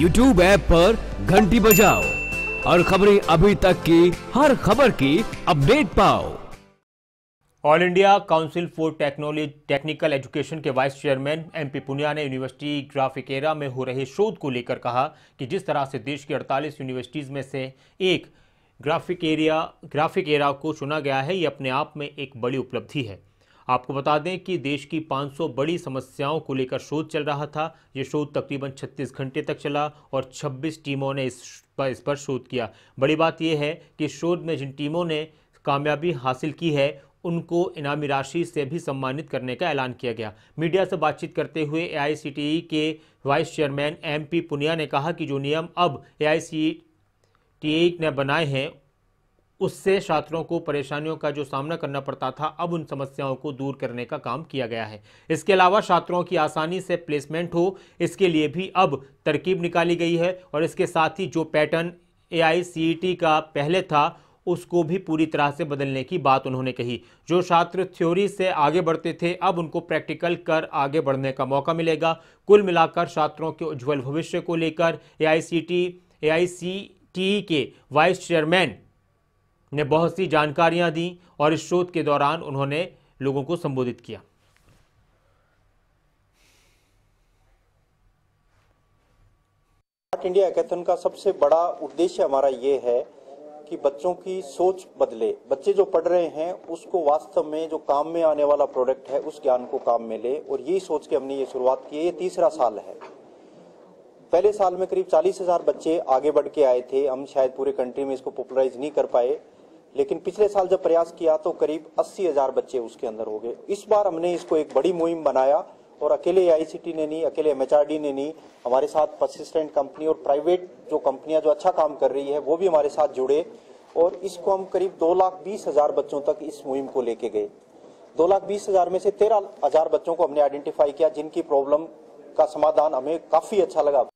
YouTube app पर घंटी बजाओ और खबरें अभी तक की हर खबर की अपडेट पाओ all India council for technology technical education के वाइस चेयरमैन एमपी पुनिया ने यूनिवर्सिटी ग्राफिक एरा में हो रहे शोध को लेकर कहा कि जिस तरह से देश की 48 यूनिवर्सिटीज़ में से एक ग्राफिक एरिया ग्राफिक एरा को चुना गया है ये अपने आप में एक बड़ी उपलब्धि है आपको बता दें कि देश की 500 बड़ी समस्याओं को लेकर शोध चल रहा था ये शोध तकरीबन 36 घंटे तक चला और 26 टीमों ने इस पर इस पर शोध किया बड़ी बात यह है कि शोध में जिन टीमों ने कामयाबी हासिल की है उनको इनामी राशि से भी सम्मानित करने का ऐलान किया गया मीडिया से बातचीत करते हुए एआईसीटीई e के वाइस चेयरमैन एमपी पुनिया ने कहा कि जो नियम अब एआईसीटीई e ने बनाए हैं उससे छात्रों को परेशानियों का जो सामना करना पड़ता था अब उन समस्याओं को दूर करने का काम किया गया है इसके अलावा छात्रों की आसानी से प्लेसमेंट हो इसके लिए भी अब तरकीब निकाली गई है और इसके साथ ही जो पैटर्न ए का पहले था उसको भी पूरी तरह से बदलने की बात उन्होंने कही जो छात्र थ्योरी से आगे बढ़ते थे अब उनको प्रैक्टिकल कर आगे बढ़ने का मौका मिलेगा कुल मिलाकर छात्रों के उज्जवल भविष्य को लेकर ए आई सी टी के वाइस चेयरमैन ने बहुत सी जानकारियां दी और इस शोध के दौरान उन्होंने लोगों को संबोधित किया इंडिया हैकेथन का सबसे बड़ा उद्देश्य हमारा ये है कि बच्चों की सोच बदले बच्चे जो पढ़ रहे हैं उसको वास्तव में जो काम में आने वाला प्रोडक्ट है उस ज्ञान को काम में ले और यही सोच के हमने ये शुरुआत की है ये तीसरा साल है पहले साल में करीब चालीस हजार बच्चे आगे बढ़ के आए थे हम शायद पूरे कंट्री में इसको पॉपुलराइज नहीं कर पाए लेकिन पिछले साल जब प्रयास किया तो करीब अस्सी हजार बच्चे उसके अंदर हो गए इस बार हमने इसको एक बड़ी मुहिम बनाया और अकेले आईसीटी ने नहीं अकेले एमएचआरडी ने नहीं हमारे साथ परसिस्टेंट कंपनी और प्राइवेट जो कंपनियां जो अच्छा काम कर रही है वो भी हमारे साथ जुड़े और इसको हम करीब दो लाख बीस हजार बच्चों तक इस मुहिम को लेके गए दो लाख बीस हजार में से तेरह हजार बच्चों को हमने आइडेंटिफाई किया जिनकी प्रॉब्लम का समाधान हमें काफी अच्छा लगा